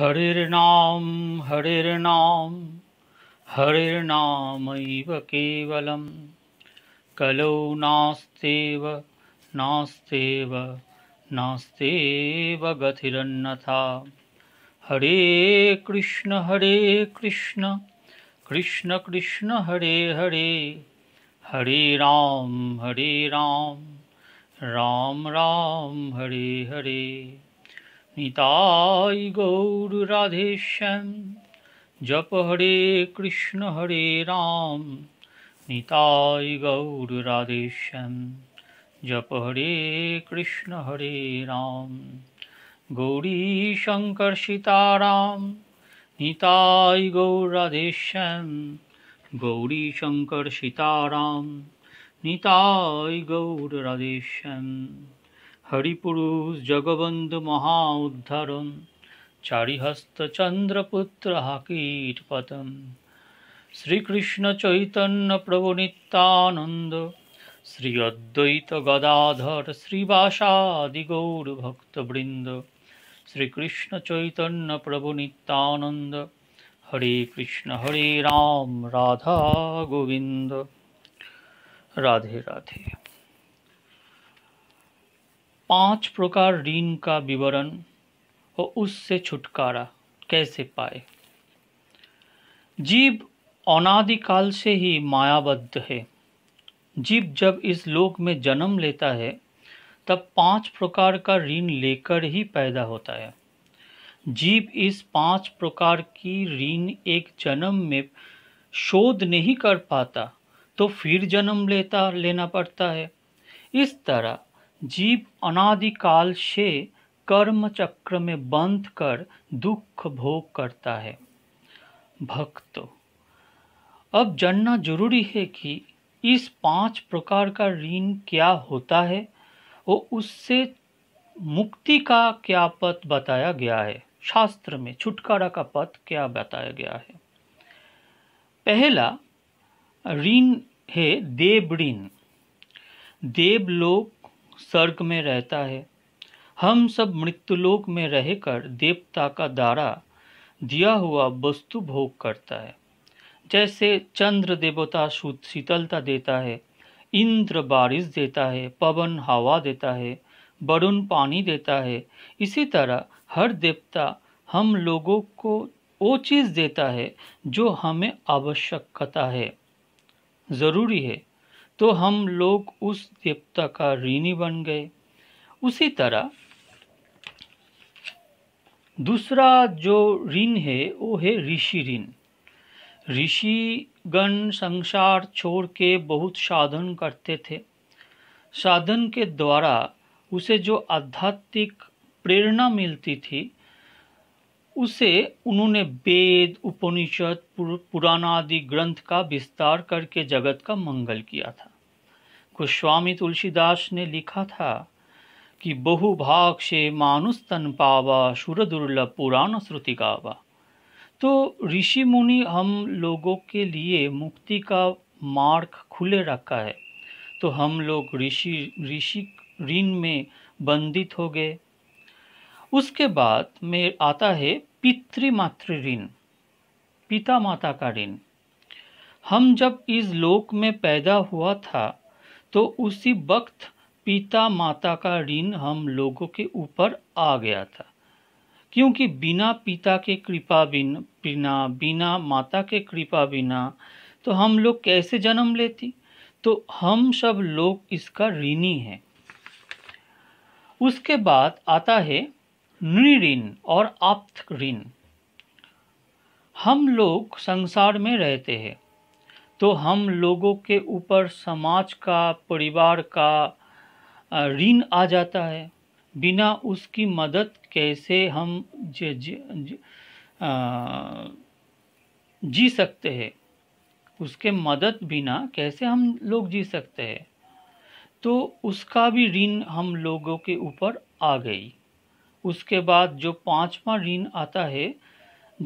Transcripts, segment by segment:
हरिर्नाम हरिर्नाम हरिर्नामैव केवलं कलौ नास्तेव नास्तेव नास्तेव गतिरन्नथा हरे कृष्ण हरे कृष्ण कृष्ण कृष्ण हरे हरे हरे राम हरे राम राम राम हरे हरे নিতাই গৌর রাধেশ্যাম জপ হরে কৃষ্ণ হরে রাম নিতাই গৌর রাধেশ্যাম জপ হরে কৃষ্ণ হরে রাম গৌরী শঙ্কর সীতারাম নিতাই গৌর গৌরাধেশ্যাম গৌরী শঙ্কর সীতারাম নিতাই গৌর গৌরাধেশ্যাম হরিপুরুষ জগবন্ধু মহা উদ্ধারণ চারিহস্ত চন্দ্রপুত্র হাকিট পতন শ্রীকৃষ্ণ চৈতন্য প্রবণিতানন্দ শ্রী অদ্বৈত গদাধর শ্রীবাসাদি গৌর ভক্তবৃন্দ শ্রীকৃষ্ণ চৈতন্য প্রবণিতানন্দ হরে কৃষ্ণ হরে রাম রাধা গোবিন্দ রাধে রাধে पांच प्रकार ऋण का विवरण और उससे छुटकारा कैसे पाए जीव अनादिकाल से ही मायाबद्ध है जीव जब इस लोक में जन्म लेता है तब पांच प्रकार का ऋण लेकर ही पैदा होता है जीव इस पांच प्रकार की ऋण एक जन्म में शोध नहीं कर पाता तो फिर जन्म लेता लेना पड़ता है इस तरह जीव अनादिकाल से कर्म चक्र में बंध कर दुख भोग करता है भक्त अब जानना जरूरी है कि इस पांच प्रकार का ऋण क्या होता है और उससे मुक्ति का क्या पथ बताया गया है शास्त्र में छुटकारा का पथ क्या बताया गया है पहला ऋण है देव ऋण देव लोग स्वर्ग में रहता है हम सब मृत्युलोक में रहकर देवता का दारा दिया हुआ वस्तु भोग करता है जैसे चंद्र देवता शीतलता देता है इंद्र बारिश देता है पवन हवा देता है वरुण पानी देता है इसी तरह हर देवता हम लोगों को वो चीज़ देता है जो हमें आवश्यकता है ज़रूरी है तो हम लोग उस देवता का ऋणी बन गए उसी तरह दूसरा जो ऋण है वो है ऋषि ऋण ऋषिगण संसार छोड़ के बहुत साधन करते थे साधन के द्वारा उसे जो आध्यात्मिक प्रेरणा मिलती थी उसे उन्होंने वेद उपनिषद पुराणादि ग्रंथ का विस्तार करके जगत का मंगल किया था गोस्वामी तुलसीदास ने लिखा था कि बहुभाग से मानुस तन पावा सुर दुर्लभ पुराण श्रुति गावा तो ऋषि मुनि हम लोगों के लिए मुक्ति का मार्ग खुले रखा है तो हम लोग ऋषि ऋषि ऋण में बंधित हो गए उसके बाद में आता है पितृमातृ ऋण पिता माता का ऋण हम जब इस लोक में पैदा हुआ था तो उसी वक्त पिता माता का ऋण हम लोगों के ऊपर आ गया था क्योंकि बिना पिता के कृपा बिन बिना बिना माता के कृपा बिना तो हम लोग कैसे जन्म लेती तो हम सब लोग इसका ऋणी हैं उसके बाद आता है नृऋण और आप्त ऋण हम लोग संसार में रहते हैं तो हम लोगों के ऊपर समाज का परिवार का ऋण आ जाता है बिना उसकी मदद कैसे हम ज, ज, ज, आ, जी सकते हैं उसके मदद बिना कैसे हम लोग जी सकते हैं तो उसका भी ऋण हम लोगों के ऊपर आ गई उसके बाद जो पांचवा ऋण आता है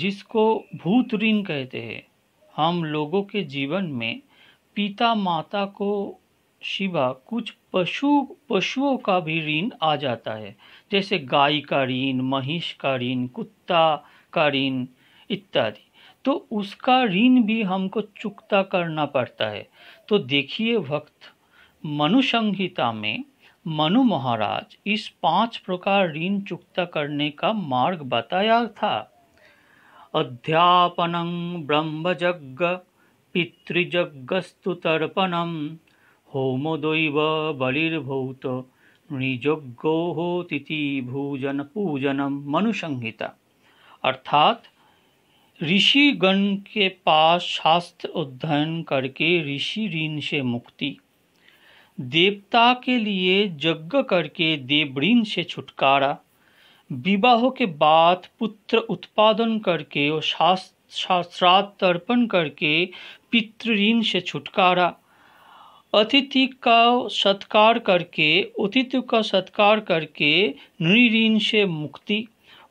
जिसको भूत ऋण कहते हैं हम लोगों के जीवन में पिता माता को शिवा कुछ पशु पशुओं का भी ऋण आ जाता है जैसे गाय का ऋण महिष का ऋण कुत्ता का ऋण इत्यादि तो उसका ऋण भी हमको चुकता करना पड़ता है तो देखिए भक्त मनुसंहिता में मनु महाराज इस पांच प्रकार ऋण चुकता करने का मार्ग बताया था अध्यापनं ब्रह्मजज्ञपितृजज्ञस्तुतर्पणं दैव बलिर्भूत नृजज्ञो होतिथि भूजन पूजनम मनुसंहिता अर्थात ऋषिगण के पास शास्त्र अध्ययन करके ऋषि ऋण से मुक्ति देवता के लिए यज्ञ करके देव ऋण से छुटकारा विवाह के बाद पुत्र उत्पादन करके और शास्त्रार्थ तर्पण करके पितृऋण से छुटकारा अतिथि का सत्कार करके अतिथि का सत्कार करके नृण से मुक्ति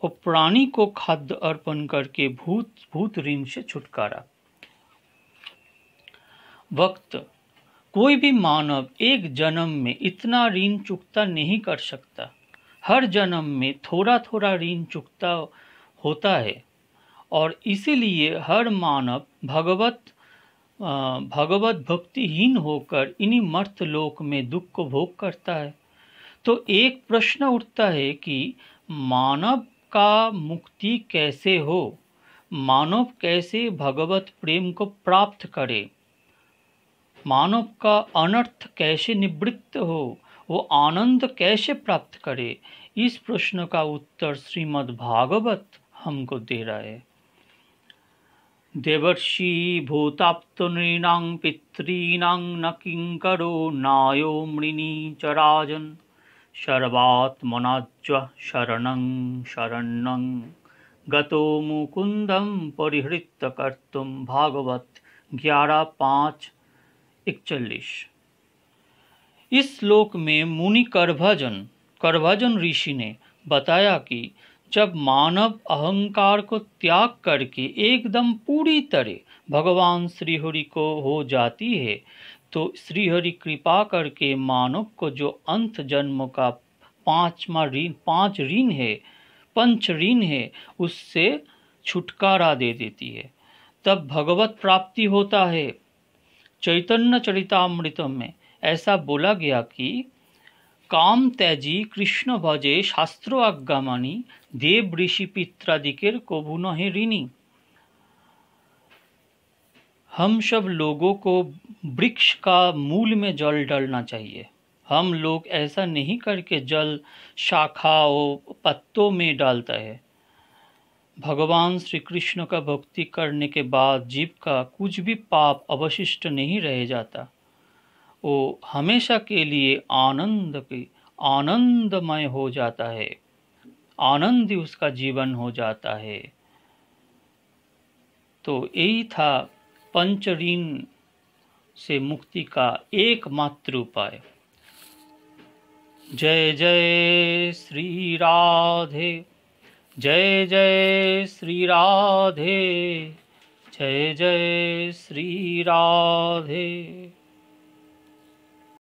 और प्राणी को खाद्य अर्पण करके भूत भूत ऋण से छुटकारा वक्त कोई भी मानव एक जन्म में इतना ऋण चुकता नहीं कर सकता हर जन्म में थोड़ा थोड़ा ऋण चुकता होता है और इसीलिए हर मानव भगवत भगवत भक्तिहीन होकर इन्हीं मर्थ लोक में दुख को भोग करता है तो एक प्रश्न उठता है कि मानव का मुक्ति कैसे हो मानव कैसे भगवत प्रेम को प्राप्त करे मानव का अनर्थ कैसे निवृत्त हो वो आनंद कैसे प्राप्त करे इस प्रश्न का उत्तर श्रीमद् भागवत हमको दे रहे देवर्षि भूताप्त नृणां पितॄणां न किंकरो नायो मृणी च राजन् सर्वात्मनाज्व शरणं शरणं गतो मुकुंदम परिहृत कर्तुम भागवत ग्यारह पाँच इकचालीस इस श्लोक में मुनि करभजन करभजन ऋषि ने बताया कि जब मानव अहंकार को त्याग करके एकदम पूरी तरह भगवान श्रीहरि को हो जाती है तो श्रीहरि कृपा करके मानव को जो अंत जन्म का पांचवा ऋण पांच ऋण है पंच ऋण है उससे छुटकारा दे देती है तब भगवत प्राप्ति होता है चैतन्य चरितामृतम में ऐसा बोला गया कि কাম ত্যাজি কৃষ্ণ ভজে শাস্ত্র আজ্ঞামানি দেব ঋষি পিত্রাদিকের কভু है ऋणी हम सब लोगों को वृक्ष का मूल में जल डालना चाहिए हम लोग ऐसा नहीं करके जल शाखाओं पत्तों में डालता है भगवान श्री कृष्ण का भक्ति करने के बाद जीव का कुछ भी पाप अवशिष्ट नहीं रह जाता वो हमेशा के लिए आनंद के आनंदमय हो जाता है आनंद ही उसका जीवन हो जाता है तो यही था पंच ऋण से मुक्ति का एकमात्र उपाय जय जय श्री राधे जय जय श्री राधे जय जय श्री राधे